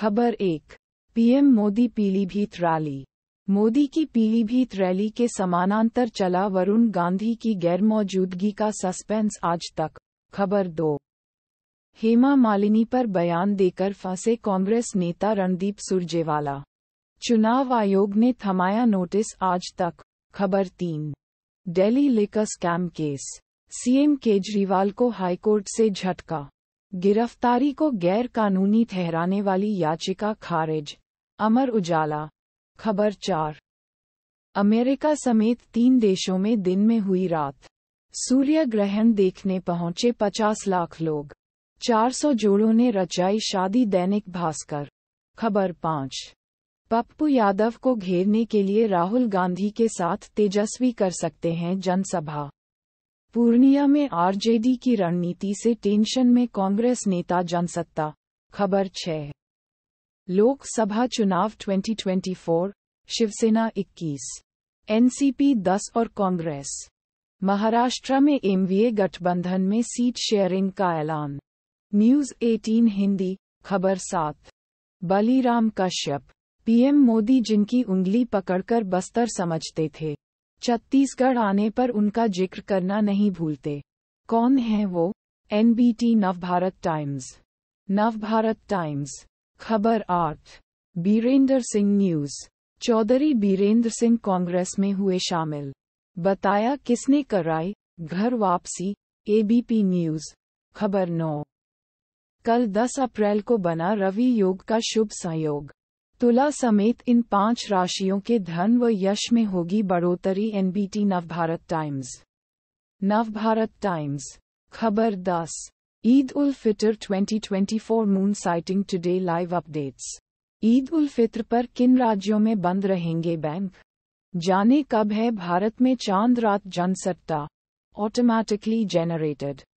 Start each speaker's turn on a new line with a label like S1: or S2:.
S1: खबर एक PM Modi Pilibhit rally Modi की पीलीभीत रैली के समानांतर चला वरुण गांधी की गैरमौजूदगी का सस्पेंस आज तक खबर दो हेमा मालिनी पर बयान देकर फंसे कांग्रेस नेता रणदीप सुरजेवाला चुनाव आयोग ने थमाया नोटिस आज तक खबर तीन डेली लेकर स्कैम केस सीएम केजरीवाल को हाईकोर्ट से झटका गिरफ्तारी को गैर कानूनी ठहराने वाली याचिका खारिज अमर उजाला खबर चार अमेरिका समेत तीन देशों में दिन में हुई रात सूर्य ग्रहण देखने पहुंचे 50 लाख लोग 400 जोड़ों ने रचाई शादी दैनिक भास्कर खबर पाँच पप्पू यादव को घेरने के लिए राहुल गांधी के साथ तेजस्वी कर सकते हैं जनसभा पूर्णिया में आरजेडी की रणनीति से टेंशन में कांग्रेस नेता जनसत्ता खबर छह लोकसभा चुनाव 2024 शिवसेना 21 एनसीपी 10 और कांग्रेस महाराष्ट्र में एमवीए गठबंधन में सीट शेयरिंग का ऐलान न्यूज 18 हिंदी खबर सात बलीराम कश्यप पीएम मोदी जिनकी उंगली पकड़कर बस्तर समझते थे छत्तीसगढ़ आने पर उनका जिक्र करना नहीं भूलते कौन है वो NBT Navbharat Times Navbharat Times खबर आठ बीरेंद्र सिंह न्यूज चौधरी बीरेंद्र सिंह कांग्रेस में हुए शामिल बताया किसने कराई घर वापसी एबीपी न्यूज खबर नौ कल 10 अप्रैल को बना रवि योग का शुभ संयोग तुला समेत इन पांच राशियों के धन व यश में होगी बढ़ोतरी NBT Navbharat Times Navbharat Times खबर 10 Eid ul Fitr 2024 moon sighting today live updates Eid ul Fitr पर किन राज्यों में बंद रहेंगे बैंक जाने कब है भारत में चांद रात जनसत्ता ऑटोमैटिकली जेनरेटेड